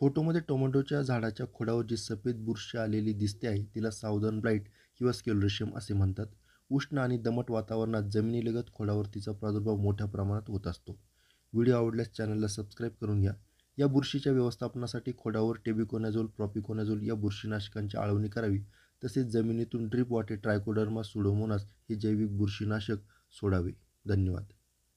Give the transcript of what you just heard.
फोटोमध्ये टोमॅटोच्या झाडाच्या खोडावर जी सफेद बुरशी आलेली दिसते आहे तिला सावधन ब्लाईट किंवा स्केलरेशियम असे म्हणतात उष्ण आणि दमट वातावरणात जमिनीलगत खोडावर तिचा प्रादुर्भाव मोठ्या प्रमाणात होत असतो व्हिडिओ आवडल्यास चॅनलला सबस्क्राईब करून घ्या या बुरशीच्या व्यवस्थापनासाठी खोडावर टेबिकोनाझोल प्रॉपिकोनॅझोल या बुरशीनाशकांची आळवणी करावी तसेच जमिनीतून ड्रीप वाटे ट्रायकोडर्मा सुडोमोनास हे जैविक बुरशीनाशक सोडावे धन्यवाद